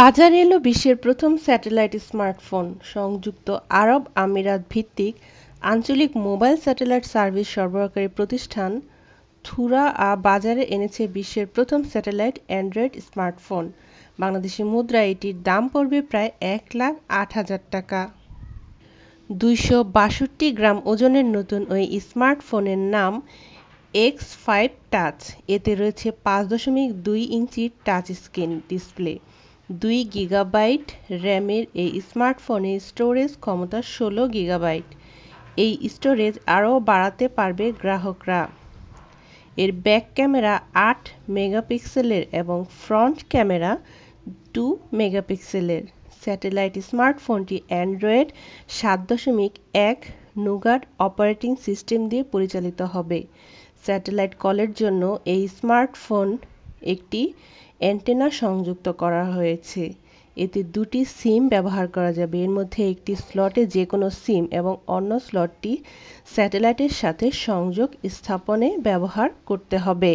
বাজারে এলো বিশ্বের প্রথম স্যাটেলাইট স্মার্টফোন সংযুক্ত আরব আমিরাত ভিত্তিক আঞ্চলিক মোবাইল স্যাটেলাইট সার্ভিস সরবরাহকারী প্রতিষ্ঠান থুরা আ বাজারে এনেছে বিশ্বের প্রথম স্যাটেলাইট অ্যান্ড্রয়েড স্মার্টফোন বাংলাদেশি মুদ্রা এটির দাম পড়বে প্রায় এক লাখ আট হাজার টাকা দুইশো বাষট্টি গ্রাম ওজনের নতুন ওই স্মার্টফোনের নাম এক্স ফাইভ টাচ এতে রয়েছে পাঁচ দশমিক দুই ইঞ্চির টাচ স্ক্রিন ডিসপ্লে দুই গিগাবাইট র্যামের এই স্মার্টফোনে স্টোরেজ ক্ষমতা ষোলো গিগাবাইট এই স্টোরেজ আরও বাড়াতে পারবে গ্রাহকরা এর ব্যাক ক্যামেরা আট মেগাপিক্সেলের এবং ফ্রন্ট ক্যামেরা টু মেগাপিক্সেলের স্যাটেলাইট স্মার্টফোনটি অ্যান্ড্রয়েড সাত দশমিক এক নুগাট অপারেটিং সিস্টেম দিয়ে পরিচালিত হবে স্যাটেলাইট কলের জন্য এই স্মার্টফোন একটি অ্যান্টেনা সংযুক্ত করা হয়েছে এতে দুটি সিম ব্যবহার করা যাবে এর মধ্যে একটি স্লটে যে কোনো সিম এবং অন্য স্লটটি স্যাটেলাইটের সাথে সংযোগ স্থাপনে ব্যবহার করতে হবে